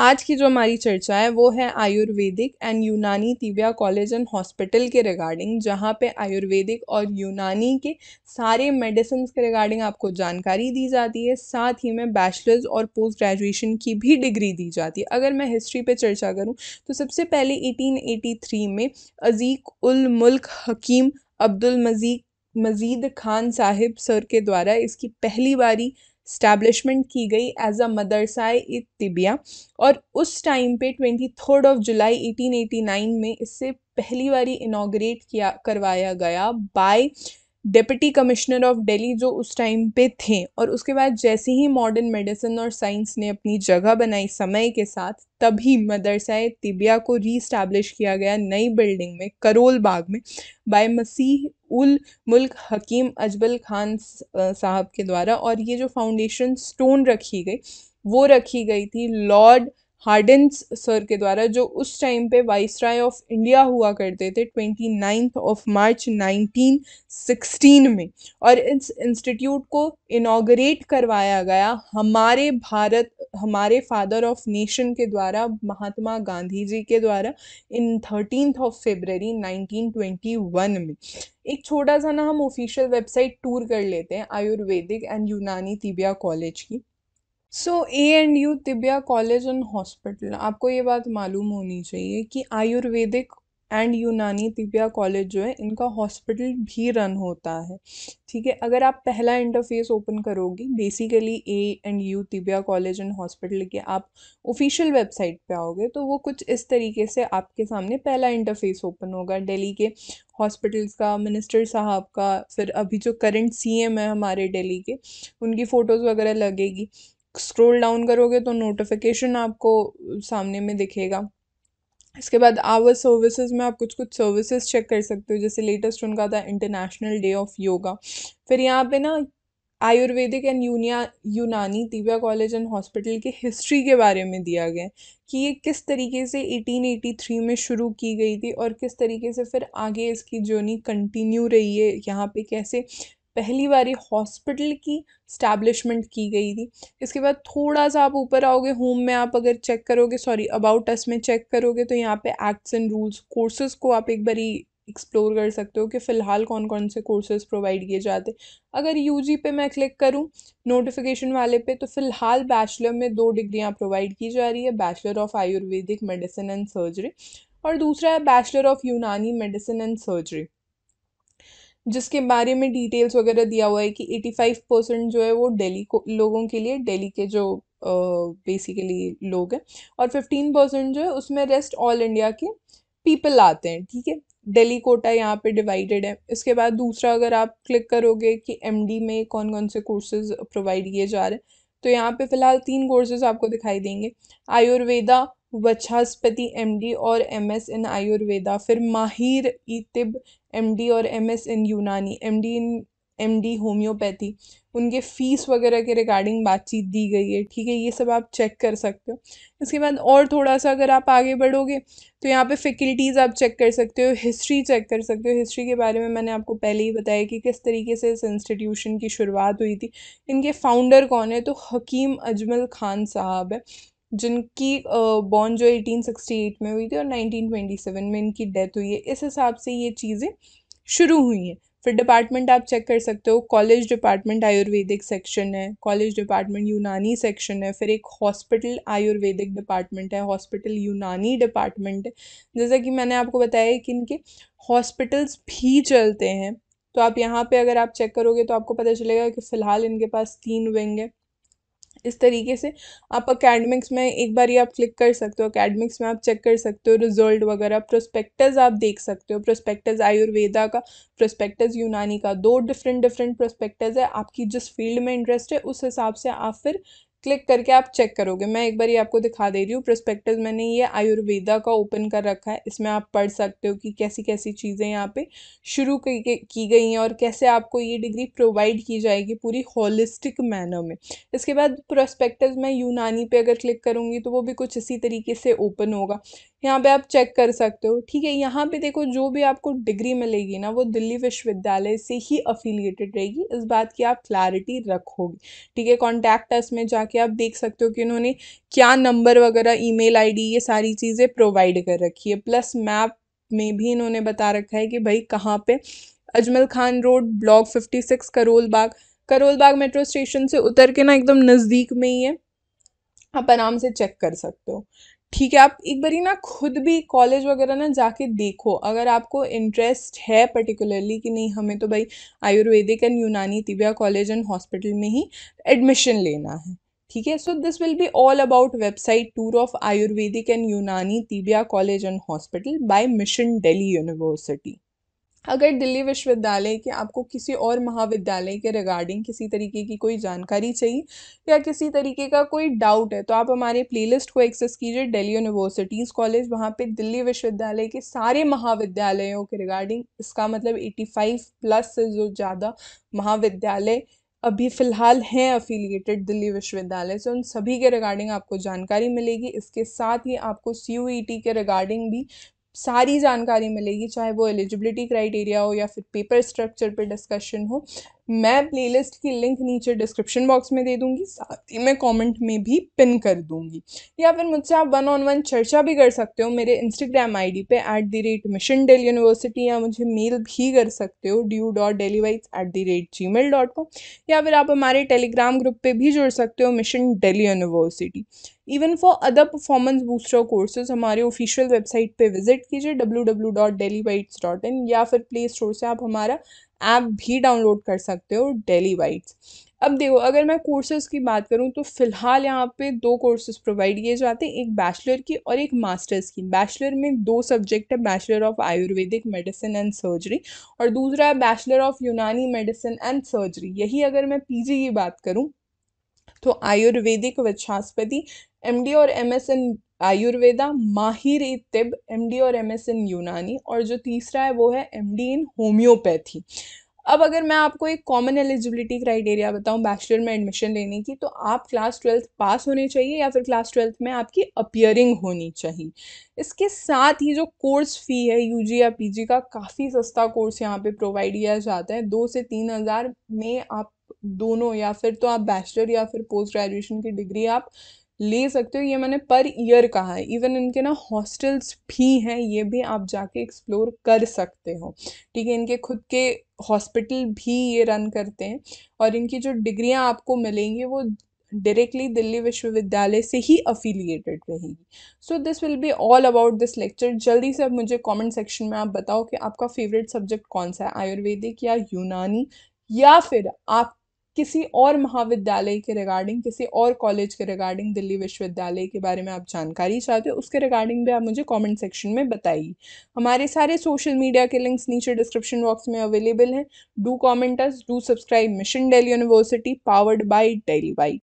आज की जो हमारी चर्चा है वो है Ayurvedic and Unani Tibbia College and Hospital के रिगार्डिंग जहाँ पे आयुर्वेदिक और यूनानी के सारे मेडिसिन के रिगार्डिंग आपको जानकारी दी जाती है साथ ही में बैचलर्स और पोस्ट ग्रेजुएशन की भी डिग्री दी जाती है अगर मैं हिस्ट्री पे चर्चा करूँ तो सबसे पहले एटीन में अजीक उल मुल्क हकीम अब्दुल मजीक मजीद खान साहिब सर के द्वारा इसकी पहली बारी स्टैब्लिशमेंट की गई एज अ मदरसा तिबिया और उस टाइम पे ट्वेंटी थर्ड ऑफ जुलाई 1889 में इसे पहली बारी इनाग्रेट किया करवाया गया by deputy commissioner of Delhi जो उस टाइम पे थे और उसके बाद जैसे ही मॉडर्न मेडिसिन और साइंस ने अपनी जगह बनाई समय के साथ तभी मदरसा तिबिया को रीस्टैब्लिश किया गया नई बिल्डिंग में करोल बाग में बाय मसीह उल मुल्क हकीम अजबल खान साहब के द्वारा और ये जो फाउंडेशन स्टोन रखी गई वो रखी गई थी लॉर्ड हार्डेंस सर के द्वारा जो उस टाइम पे राय ऑफ इंडिया हुआ करते थे twenty ninth of March nineteen sixteen में और इस इंस्टीट्यूट को इनाग्रेट करवाया गया हमारे भारत हमारे फादर ऑफ नेशन के द्वारा महात्मा गांधी जी के द्वारा in thirteenth of February nineteen twenty one में एक छोटा सा ना हम ऑफिशियल वेबसाइट टूर कर लेते हैं आयुर्वेदिक एंड यूनानी तिबिया कॉलेज की so A and U Tibbia College and Hospital आपको ये बात मालूम होनी चाहिए कि आयुर्वेदिक एंड यूनानी तिबिया कॉलेज जो है इनका हॉस्पिटल भी रन होता है ठीक है अगर आप पहला इंटरफेस ओपन करोगी basically A and U Tibbia College and Hospital के आप ऑफिशियल वेबसाइट पे आओगे तो वो कुछ इस तरीके से आपके सामने पहला इंटरफेस ओपन होगा दिल्ली के हॉस्पिटल्स का मिनिस्टर साहब का फिर अभी जो करंट सीएम है हमारे दिल्ली के उनकी फ़ोटोज़ वगैरह लगेगी स्क्रोल डाउन करोगे तो नोटिफिकेशन आपको सामने में दिखेगा इसके बाद आवर सर्विसेज में आप कुछ कुछ सर्विसेज चेक कर सकते हो जैसे लेटेस्ट उनका था इंटरनेशनल डे ऑफ योगा फिर यहाँ पे ना आयुर्वेदिक एंड यूनिया Unani Tibbia College and Hospital के हिस्ट्री के बारे में दिया गया कि ये किस तरीके से 1883 में शुरू की गई थी और किस तरीके से फिर आगे इसकी जर्नी कंटिन्यू रही है यहाँ पे कैसे पहली बारी हॉस्पिटल की स्टैब्लिशमेंट की गई थी इसके बाद थोड़ा सा आप ऊपर आओगे होम में आप अगर चेक करोगे सॉरी अबाउट अस में चेक करोगे तो यहाँ पे एक्ट्स एंड रूल्स कोर्सेज को आप एक बारी एक्सप्लोर कर सकते हो कि फ़िलहाल कौन कौन से कोर्सेज प्रोवाइड किए जाते अगर जी पे मैं क्लिक करूँ नोटिफिकेशन वाले पे तो फ़िलहाल बैचलर में दो डिग्रियाँ प्रोवाइड की जा रही है bachelor of Ayurvedic medicine and surgery और दूसरा है bachelor of Unani medicine and surgery जिसके बारे में डिटेल्स वगैरह दिया हुआ है कि फाइव परसेंट जो है वो दिल्ली को लोगों के लिए दिल्ली के जो बेसिकली uh, लोग हैं और फिफ्टीन परसेंट जो है उसमें रेस्ट ऑल इंडिया के पीपल आते हैं ठीक है दिल्ली कोटा यहाँ पे डिवाइडेड है इसके बाद दूसरा अगर आप क्लिक करोगे कि एम में कौन कौन से कोर्सेज प्रोवाइड किए जा रहे हैं तो यहाँ पे फ़िलहाल तीन कोर्सेज आपको दिखाई देंगे आयुर्वेदा वछास्पति एम डी और एम एस इन आयुर्वेदा फिर माहिर ई तिब एम डी और M S in Unani M D in M D homeopathy उनके फ़ीस वगैरह के रिगार्डिंग बातचीत दी गई है ठीक है ये सब आप चेक कर सकते हो इसके बाद और थोड़ा सा अगर आप आगे बढ़ोगे तो यहाँ पे फैकल्टीज़ आप चेक कर सकते हो हिस्ट्री चेक कर सकते हो हिस्ट्री के बारे में मैंने आपको पहले ही बताया कि किस तरीके से इस इंस्टीट्यूशन की शुरुआत हुई थी इनके फाउंडर कौन है तो हकीम अजमल खान साहब है जिनकी बॉन्ड जो 1868 में हुई थी और 1927 में इनकी डेथ हुई है इस हिसाब से ये चीज़ें शुरू हुई हैं फिर डिपार्टमेंट आप चेक कर सकते हो कॉलेज डिपार्टमेंट आयुर्वेदिक सेक्शन है कॉलेज डिपार्टमेंट यूनानी सेक्शन है फिर एक हॉस्पिटल आयुर्वेदिक डिपार्टमेंट है हॉस्पिटल यूनानी डिपार्टमेंट है जैसा कि मैंने आपको बताया कि इनके हॉस्पिटल्स भी चलते हैं तो आप यहाँ पे अगर आप चेक करोगे तो आपको पता चलेगा कि फ़िलहाल इनके पास तीन विंग है इस तरीके से आप अकेडमिक्स में एक बार ये आप क्लिक कर सकते हो अकेडमिक्स में आप चेक कर सकते हो रिजल्ट वगैरह प्रोस्पेक्टस आप देख सकते हो प्रोस्पेक्टस आयुर्वेदा का प्रोस्पेक्टस यूनानी का दो डिफरेंट डिफरेंट प्रोस्पेक्टस है आपकी जिस फील्ड में इंटरेस्ट है उस हिसाब से आप फिर क्लिक करके आप चेक करोगे मैं एक बार ये आपको दिखा दे रही हूँ प्रस्पेक्टिव मैंने ये आयुर्वेदा का ओपन कर रखा है इसमें आप पढ़ सकते हो कि कैसी कैसी चीज़ें यहाँ पे शुरू की गई हैं और कैसे आपको ये डिग्री प्रोवाइड की जाएगी पूरी होलिस्टिक मैनर में इसके बाद प्रोस्पेक्टिव मैं यूनानी पे अगर क्लिक करूँगी तो वो भी कुछ इसी तरीके से ओपन होगा यहाँ पे आप चेक कर सकते हो ठीक है यहाँ पे देखो जो भी आपको डिग्री मिलेगी ना वो दिल्ली विश्वविद्यालय से ही अफिलिएटेड रहेगी इस बात की आप क्लैरिटी रखोगे ठीक है कॉन्टैक्ट अस में जाके आप देख सकते हो कि इन्होंने क्या नंबर वगैरह ईमेल आईडी ये सारी चीज़ें प्रोवाइड कर रखी है प्लस मैप में भी इन्होंने बता रखा है कि भाई कहाँ पर Ajmal Khan Road block six Karol Bagh Karol Bagh metro station से उतर के ना एकदम नज़दीक में ही है आप आराम से चेक कर सकते हो ठीक है आप एक बारी ना खुद भी कॉलेज वगैरह ना जाके देखो अगर आपको इंटरेस्ट है पर्टिकुलरली कि नहीं हमें तो भाई Ayurvedic and Unani Tibbia College and Hospital में ही एडमिशन लेना है ठीक है so this will be all about website tour of Ayurvedic and Unani Tibbia College and Hospital by Mission Delhi University अगर दिल्ली विश्वविद्यालय के आपको किसी और महाविद्यालय के रिगार्डिंग किसी तरीके की कोई जानकारी चाहिए या किसी तरीके का कोई डाउट है तो आप हमारे प्लेलिस्ट को एक्सेस कीजिए दिल्ली यूनिवर्सिटीज़ कॉलेज वहाँ पे दिल्ली विश्वविद्यालय के सारे महाविद्यालयों के रिगार्डिंग इसका मतलब 85 प्लस से जो ज़्यादा महाविद्यालय अभी फ़िलहाल हैं अफिलिएटेड दिल्ली विश्वविद्यालय से उन सभी के रिगार्डिंग आपको जानकारी मिलेगी इसके साथ ही आपको सी e के रिगार्डिंग भी सारी जानकारी मिलेगी चाहे वो एलिजिबिलिटी क्राइटेरिया हो या फिर पेपर स्ट्रक्चर पे डिस्कशन हो मैं प्लेलिस्ट की लिंक नीचे डिस्क्रिप्शन बॉक्स में दे दूंगी साथ ही मैं कमेंट में भी पिन कर दूँगी या फिर मुझसे आप वन ऑन वन चर्चा भी कर सकते हो मेरे इंस्टाग्राम आईडी पे at the rate Mission Delhi University या मुझे मेल भी कर सकते हो DU dot Delhi wise at the rate Gmail dot com या फिर आप हमारे टेलीग्राम ग्रुप पर भी जुड़ सकते हो Mission Delhi University even for other performance booster courses हमारे ऑफिशियल वेबसाइट पे विजिट कीजिए W W dot Delhi wise dot in या फिर प्ले स्टोर से आप हमारा ऐप भी डाउनलोड कर सकते हो डेली वाइट्स अब देखो अगर मैं कोर्सेज़ की बात करूँ तो फ़िलहाल यहाँ पे दो कोर्सेज़ प्रोवाइड किए जाते हैं एक बैचलर की और एक मास्टर्स की बैचलर में दो सब्जेक्ट है bachelor of Ayurvedic medicine and surgery और दूसरा है bachelor of Unani medicine and surgery यही अगर मैं पीजी की बात करूँ तो आयुर्वेदिक वच्छास्पति एमडी और S in Ayurveda Mahir e तिब M और एम इन यूनानी और जो तीसरा है वो है एम इन होम्योपैथी अब अगर मैं आपको एक कॉमन एलिजिबिलिटी क्राइटेरिया बताऊं बैचलर में एडमिशन लेने की तो आप क्लास ट्वेल्थ पास होने चाहिए या फिर क्लास ट्वेल्थ में आपकी अपियरिंग होनी चाहिए इसके साथ ही जो कोर्स फ़ी है यूजी या पीजी का काफ़ी सस्ता कोर्स यहाँ पे प्रोवाइड किया जाता है दो से तीन हज़ार में आप दोनों या फिर तो आप बैचलर या फिर पोस्ट ग्रेजुएशन की डिग्री आप ले सकते हो ये मैंने पर ईयर कहा है इवन इनके ना हॉस्टल्स भी हैं ये भी आप जाके एक्सप्लोर कर सकते हो ठीक है इनके खुद के हॉस्पिटल भी ये रन करते हैं और इनकी जो डिग्रियाँ आपको मिलेंगी वो डायरेक्टली दिल्ली विश्वविद्यालय से ही अफिलिएटेड रहेगी so this will be all about this lecture जल्दी से अब मुझे कमेंट सेक्शन में आप बताओ कि आपका फेवरेट सब्जेक्ट कौन सा है आयुर्वेदिक या यूनानी या फिर आप किसी और महाविद्यालय के रिगार्डिंग किसी और कॉलेज के रिगार्डिंग दिल्ली विश्वविद्यालय के बारे में आप जानकारी चाहते हो उसके रिगार्डिंग भी आप मुझे कमेंट सेक्शन में बताइए हमारे सारे सोशल मीडिया के लिंक्स नीचे डिस्क्रिप्शन बॉक्स में अवेलेबल हैं do comment us do subscribe Mission Delhi University powered by Delhi by